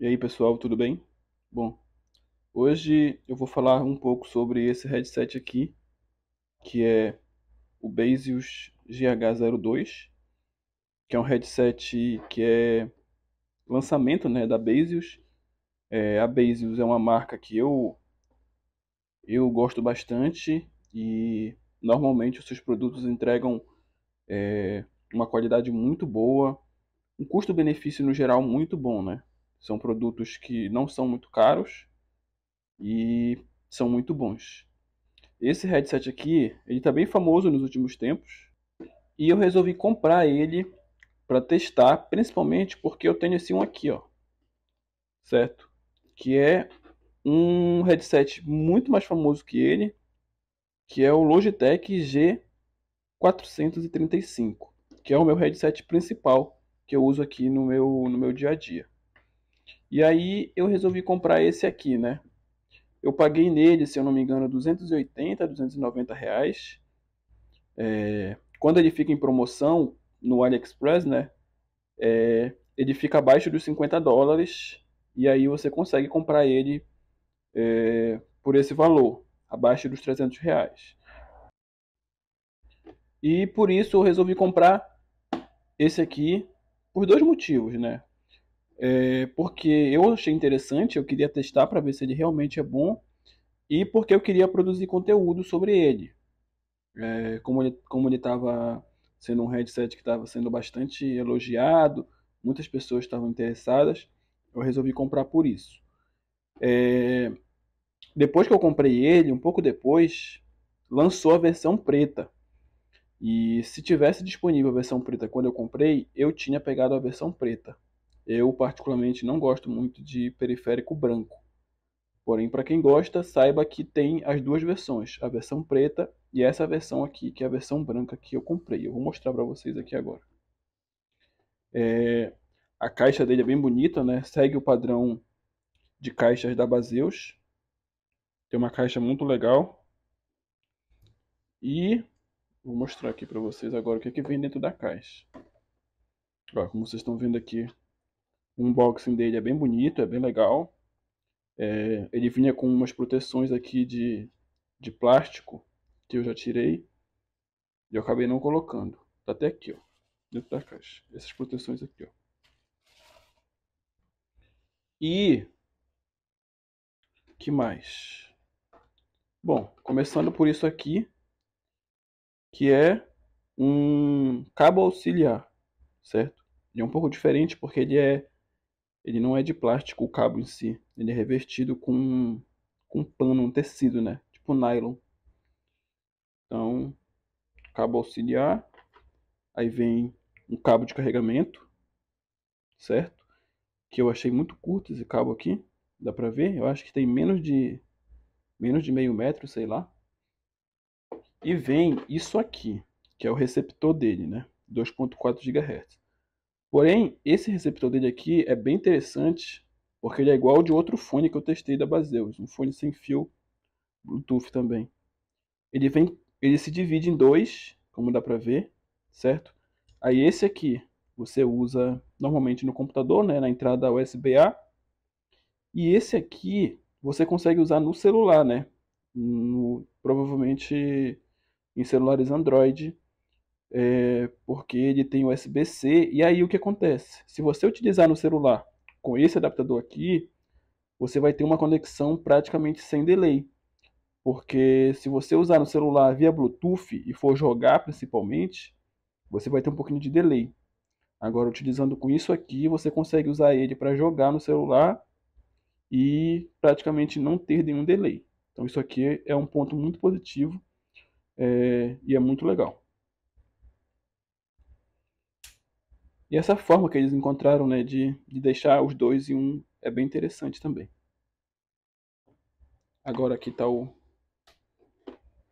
E aí pessoal, tudo bem? Bom, hoje eu vou falar um pouco sobre esse headset aqui, que é o Baseus GH02, que é um headset que é lançamento né, da Baseus. É, a Baseus é uma marca que eu, eu gosto bastante e normalmente os seus produtos entregam é, uma qualidade muito boa, um custo-benefício no geral muito bom, né? São produtos que não são muito caros e são muito bons. Esse headset aqui, ele está bem famoso nos últimos tempos e eu resolvi comprar ele para testar, principalmente porque eu tenho esse um aqui, ó, certo? Que é um headset muito mais famoso que ele, que é o Logitech G435, que é o meu headset principal que eu uso aqui no meu, no meu dia a dia. E aí eu resolvi comprar esse aqui, né? Eu paguei nele, se eu não me engano, 280, 290 reais. É, quando ele fica em promoção no AliExpress, né? É, ele fica abaixo dos 50 dólares. E aí você consegue comprar ele é, por esse valor, abaixo dos 300 reais. E por isso eu resolvi comprar esse aqui por dois motivos, né? É, porque eu achei interessante, eu queria testar para ver se ele realmente é bom e porque eu queria produzir conteúdo sobre ele. É, como ele como ele estava sendo um headset que estava sendo bastante elogiado, muitas pessoas estavam interessadas, eu resolvi comprar por isso. É, depois que eu comprei ele, um pouco depois, lançou a versão preta. E se tivesse disponível a versão preta quando eu comprei, eu tinha pegado a versão preta. Eu, particularmente, não gosto muito de periférico branco. Porém, para quem gosta, saiba que tem as duas versões, a versão preta e essa versão aqui, que é a versão branca que eu comprei. Eu vou mostrar para vocês aqui agora. É... a caixa dele é bem bonita, né? Segue o padrão de caixas da Baseus. Tem uma caixa muito legal. E vou mostrar aqui para vocês agora o que, é que vem dentro da caixa. Ó, como vocês estão vendo aqui, unboxing dele é bem bonito, é bem legal. É, ele vinha com umas proteções aqui de, de plástico que eu já tirei e eu acabei não colocando. Tá até aqui, ó, dentro da caixa. Essas proteções aqui, ó. E que mais? Bom, começando por isso aqui, que é um cabo auxiliar, certo? Ele é um pouco diferente porque ele é ele não é de plástico o cabo em si. Ele é revestido com, com um pano, um tecido, né? Tipo nylon. Então, cabo auxiliar. Aí vem um cabo de carregamento, certo? Que eu achei muito curto esse cabo aqui. Dá pra ver? Eu acho que tem menos de menos de meio metro, sei lá. E vem isso aqui, que é o receptor dele, né? 2.4 GHz. Porém, esse receptor dele aqui é bem interessante, porque ele é igual ao de outro fone que eu testei da Baseus, um fone sem fio Bluetooth também. Ele vem, ele se divide em dois, como dá para ver, certo? Aí esse aqui você usa normalmente no computador, né, na entrada USB-A. E esse aqui você consegue usar no celular, né? No, provavelmente em celulares Android é, porque ele tem USB-C. E aí o que acontece? Se você utilizar no celular com esse adaptador aqui, você vai ter uma conexão praticamente sem delay. Porque se você usar no celular via Bluetooth e for jogar principalmente, você vai ter um pouquinho de delay. Agora, utilizando com isso aqui, você consegue usar ele para jogar no celular e praticamente não ter nenhum delay. Então, isso aqui é um ponto muito positivo é, e é muito legal. E essa forma que eles encontraram né, de, de deixar os dois em um é bem interessante também. Agora aqui está o,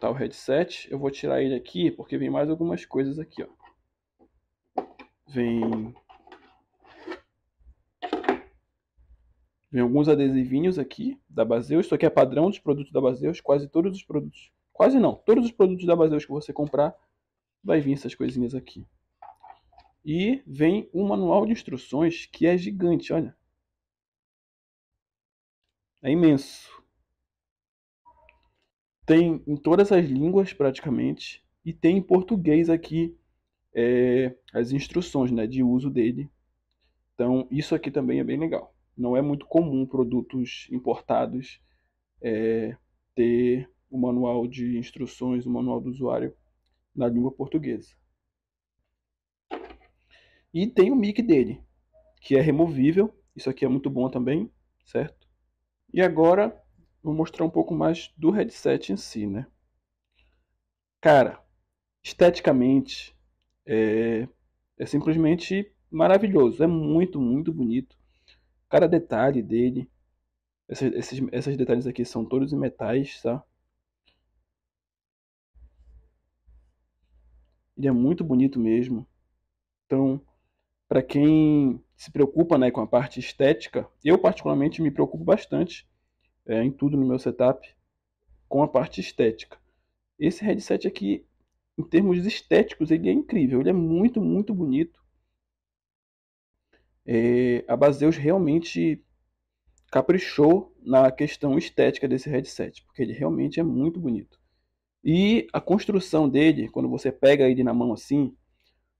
tá o headset. Eu vou tirar ele aqui porque vem mais algumas coisas aqui. Ó. Vem... Vem alguns adesivinhos aqui da Baseus. Isso aqui é padrão dos produtos da Baseus. Quase todos os produtos. Quase não. Todos os produtos da Baseus que você comprar vai vir essas coisinhas aqui. E vem um manual de instruções que é gigante, olha. É imenso. Tem em todas as línguas praticamente e tem em português aqui é, as instruções né, de uso dele. Então isso aqui também é bem legal. Não é muito comum produtos importados é, ter o manual de instruções, o manual do usuário na língua portuguesa. E tem o mic dele, que é removível. Isso aqui é muito bom também, certo? E agora vou mostrar um pouco mais do headset em si, né? Cara, esteticamente é, é simplesmente maravilhoso. É muito, muito bonito. Cada detalhe dele. esses, esses detalhes aqui são todos em metais, tá? Ele é muito bonito mesmo. Então, para quem se preocupa né, com a parte estética, eu particularmente me preocupo bastante é, em tudo no meu setup com a parte estética. Esse headset aqui, em termos estéticos, ele é incrível, ele é muito, muito bonito. É, a Baseus realmente caprichou na questão estética desse headset, porque ele realmente é muito bonito. E a construção dele, quando você pega ele na mão assim,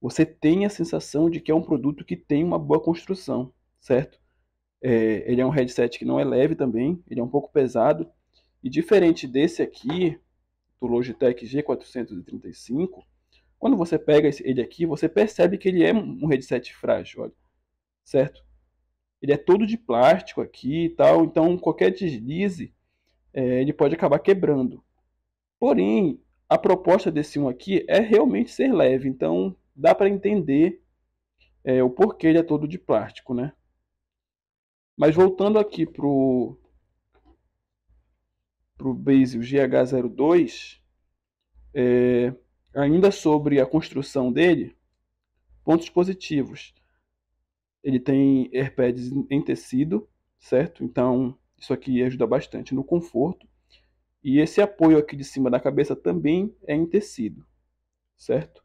você tem a sensação de que é um produto que tem uma boa construção, certo? É, ele é um headset que não é leve também, ele é um pouco pesado. E diferente desse aqui, do Logitech G435, quando você pega ele aqui, você percebe que ele é um headset frágil, olha, certo? Ele é todo de plástico aqui e tal, então qualquer deslize é, ele pode acabar quebrando. Porém, a proposta desse um aqui é realmente ser leve, então dá para entender é, o porquê ele é todo de plástico, né? Mas voltando aqui pro pro Basil GH02, é, ainda sobre a construção dele, pontos positivos. Ele tem airpads em tecido, certo? Então isso aqui ajuda bastante no conforto. E esse apoio aqui de cima da cabeça também é em tecido, certo?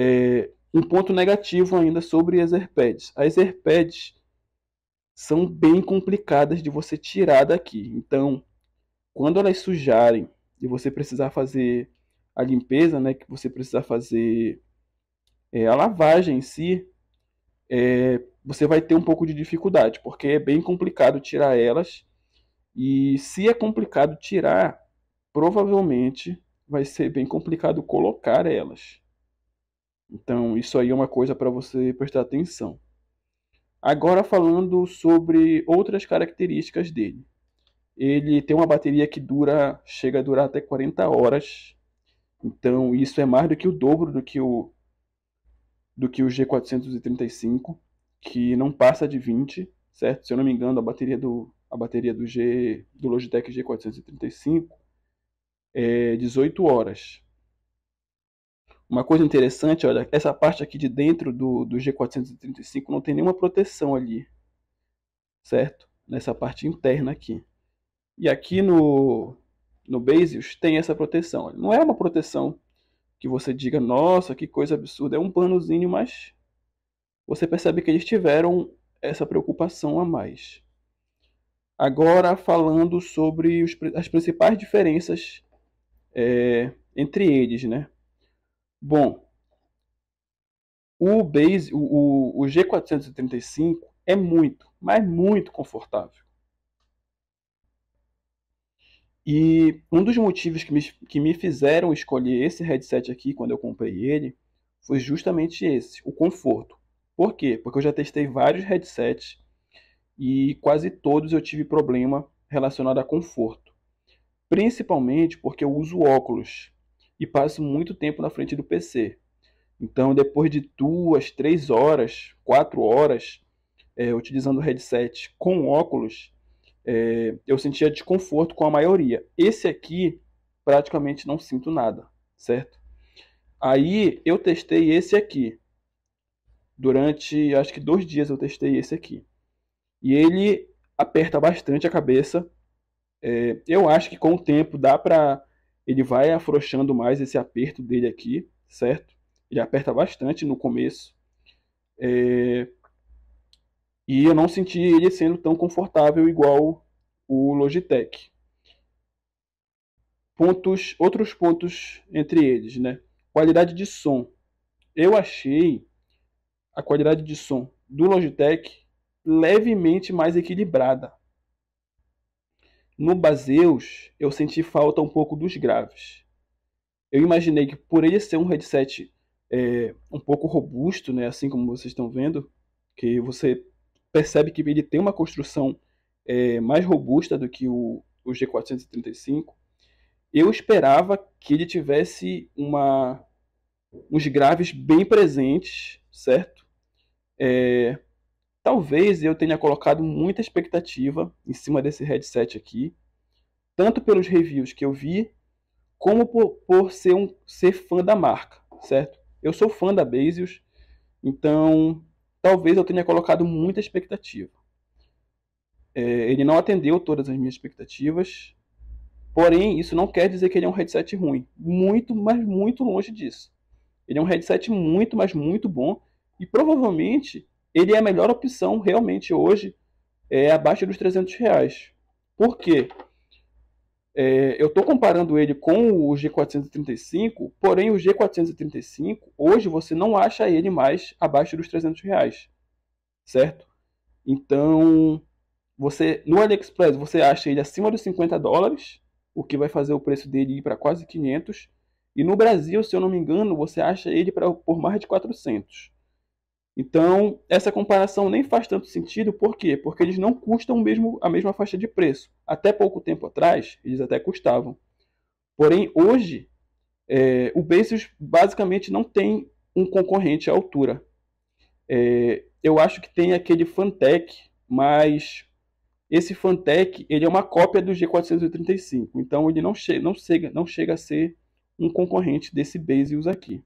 é, um ponto negativo ainda sobre as AirPads. As AirPads são bem complicadas de você tirar daqui. Então, quando elas sujarem e você precisar fazer a limpeza, né, que você precisar fazer é, a lavagem em si, é, você vai ter um pouco de dificuldade, porque é bem complicado tirar elas. E se é complicado tirar, provavelmente vai ser bem complicado colocar elas. Então, isso aí é uma coisa para você prestar atenção. Agora falando sobre outras características dele. Ele tem uma bateria que dura, chega a durar até 40 horas. Então, isso é mais do que o dobro do que o do que o G435, que não passa de 20, certo? Se eu não me engano, a bateria do a bateria do G do Logitech G435 é 18 horas. Uma coisa interessante, olha, essa parte aqui de dentro do, do G435 não tem nenhuma proteção ali, certo? Nessa parte interna aqui. E aqui no, no Basius tem essa proteção. Não é uma proteção que você diga, nossa, que coisa absurda, é um panozinho, mas você percebe que eles tiveram essa preocupação a mais. Agora, falando sobre os, as principais diferenças é, entre eles, né? Bom, o, base, o, o, G435 é muito, mas muito confortável. E um dos motivos que me, que me fizeram escolher esse headset aqui quando eu comprei ele foi justamente esse, o conforto. Por quê? Porque eu já testei vários headsets e quase todos eu tive problema relacionado a conforto. Principalmente porque eu uso óculos e passo muito tempo na frente do PC. Então, depois de duas, três horas, quatro horas é, utilizando o headset com óculos, é, eu sentia desconforto com a maioria. Esse aqui, praticamente não sinto nada, certo? Aí eu testei esse aqui. Durante acho que dois dias eu testei esse aqui. E ele aperta bastante a cabeça. É, eu acho que com o tempo dá para ele vai afrouxando mais esse aperto dele aqui, certo? Ele aperta bastante no começo. É... E eu não senti ele sendo tão confortável igual o Logitech. Pontos, outros pontos entre eles, né? Qualidade de som. Eu achei a qualidade de som do Logitech levemente mais equilibrada. No Baseus, eu senti falta um pouco dos graves. Eu imaginei que por ele ser um headset é, um pouco robusto, né, assim como vocês estão vendo, que você percebe que ele tem uma construção é, mais robusta do que o, o G435, eu esperava que ele tivesse uma, uns graves bem presentes, certo? É, Talvez eu tenha colocado muita expectativa em cima desse headset aqui, tanto pelos reviews que eu vi, como por, por ser, um, ser fã da marca, certo? Eu sou fã da Bezos, então talvez eu tenha colocado muita expectativa. É, ele não atendeu todas as minhas expectativas, porém isso não quer dizer que ele é um headset ruim. Muito, mas muito longe disso. Ele é um headset muito, mas muito bom e provavelmente ele é a melhor opção realmente hoje, é abaixo dos 300 reais. Por quê? É, eu estou comparando ele com o G435, porém o G435, hoje você não acha ele mais abaixo dos 300 reais, certo? Então, você no AliExpress você acha ele acima dos 50 dólares, o que vai fazer o preço dele ir para quase 500, e no Brasil, se eu não me engano, você acha ele pra, por mais de 400. Então, essa comparação nem faz tanto sentido, por quê? Porque eles não custam mesmo, a mesma faixa de preço. Até pouco tempo atrás, eles até custavam. Porém, hoje, é, o Bezos basicamente não tem um concorrente à altura. É, eu acho que tem aquele Fantech, mas esse Fantech ele é uma cópia do G435, então ele não, che não, chega, não chega a ser um concorrente desse Bezos aqui.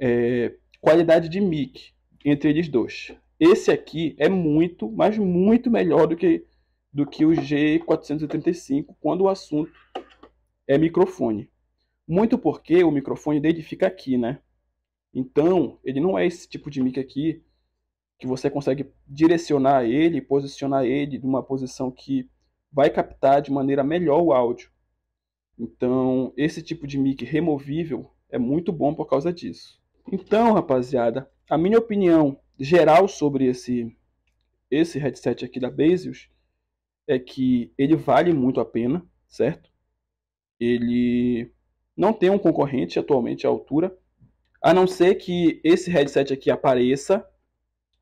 É, qualidade de mic entre eles dois. Esse aqui é muito, mas muito melhor do que, do que o G485 quando o assunto é microfone. Muito porque o microfone dele fica aqui, né? Então, ele não é esse tipo de mic aqui que você consegue direcionar ele, posicionar ele numa posição que vai captar de maneira melhor o áudio. Então, esse tipo de mic removível é muito bom por causa disso. Então, rapaziada, a minha opinião geral sobre esse esse headset aqui da Bezos é que ele vale muito a pena, certo? Ele não tem um concorrente atualmente à altura, a não ser que esse headset aqui apareça,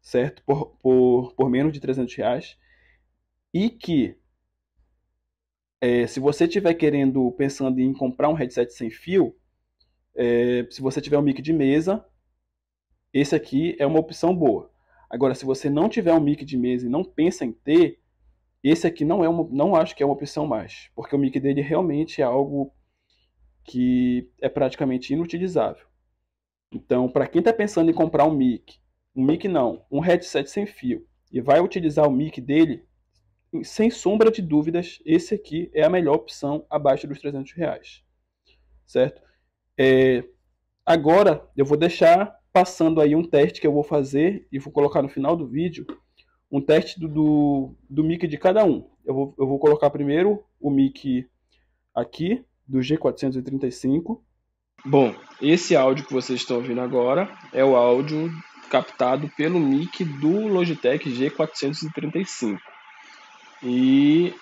certo? Por, por, por menos de 300 reais. E que, é, se você estiver querendo, pensando em comprar um headset sem fio, é, se você tiver um mic de mesa, esse aqui é uma opção boa. Agora, se você não tiver um mic de mesa e não pensa em ter, esse aqui não é uma, não acho que é uma opção mais, porque o mic dele realmente é algo que é praticamente inutilizável. Então, para quem está pensando em comprar um mic, um mic não, um headset sem fio, e vai utilizar o mic dele, sem sombra de dúvidas, esse aqui é a melhor opção abaixo dos 300 reais, certo? É, agora eu vou deixar passando aí um teste que eu vou fazer e vou colocar no final do vídeo um teste do, do, do mic de cada um. Eu vou, eu vou colocar primeiro o mic aqui do G435. Bom, esse áudio que vocês estão ouvindo agora é o áudio captado pelo mic do Logitech G435. E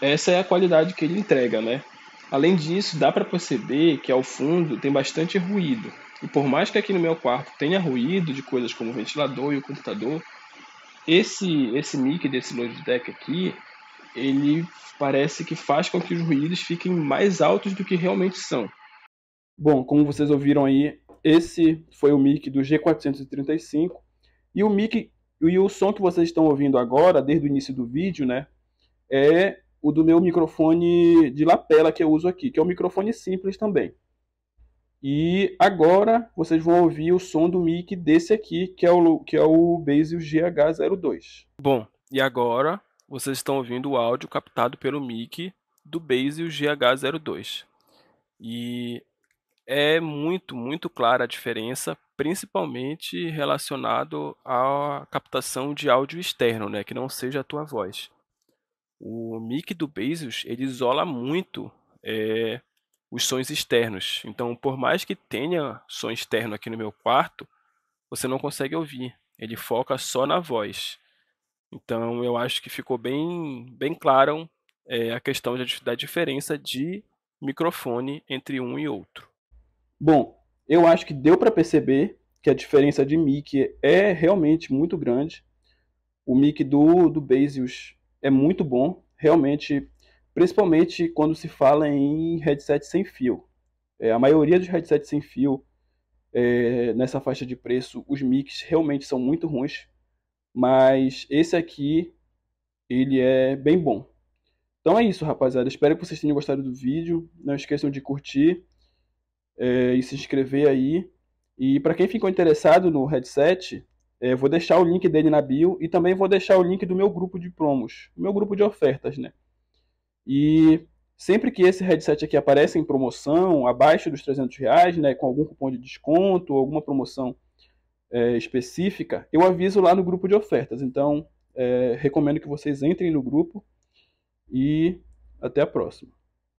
essa é a qualidade que ele entrega, né? Além disso, dá para perceber que ao fundo tem bastante ruído. E por mais que aqui no meu quarto tenha ruído de coisas como o ventilador e o computador, esse esse mic desse Logitech aqui, ele parece que faz com que os ruídos fiquem mais altos do que realmente são. Bom, como vocês ouviram aí, esse foi o mic do G435 e o mic e o som que vocês estão ouvindo agora, desde o início do vídeo, né, é o do meu microfone de lapela que eu uso aqui, que é um microfone simples também. E agora vocês vão ouvir o som do mic desse aqui, que é o, que é o Basil GH02. Bom, e agora vocês estão ouvindo o áudio captado pelo mic do Basil GH02. E é muito, muito clara a diferença, principalmente relacionado à captação de áudio externo, né, que não seja a tua voz o mic do Bezos ele isola muito é, os sons externos. Então, por mais que tenha som externo aqui no meu quarto, você não consegue ouvir. Ele foca só na voz. Então, eu acho que ficou bem, bem claro é, a questão da diferença de microfone entre um e outro. Bom, eu acho que deu para perceber que a diferença de mic é realmente muito grande. O mic do, do Bezos é muito bom, realmente, principalmente quando se fala em headset sem fio. É, a maioria dos headsets sem fio, é, nessa faixa de preço, os mics realmente são muito ruins, mas esse aqui, ele é bem bom. Então é isso, rapaziada. Espero que vocês tenham gostado do vídeo. Não esqueçam de curtir é, e se inscrever aí. E para quem ficou interessado no headset, é, vou deixar o link dele na bio e também vou deixar o link do meu grupo de promos, meu grupo de ofertas, né? E sempre que esse headset aqui aparece em promoção, abaixo dos 300 reais, né, com algum cupom de desconto, alguma promoção é, específica, eu aviso lá no grupo de ofertas. Então, é, recomendo que vocês entrem no grupo e até a próxima.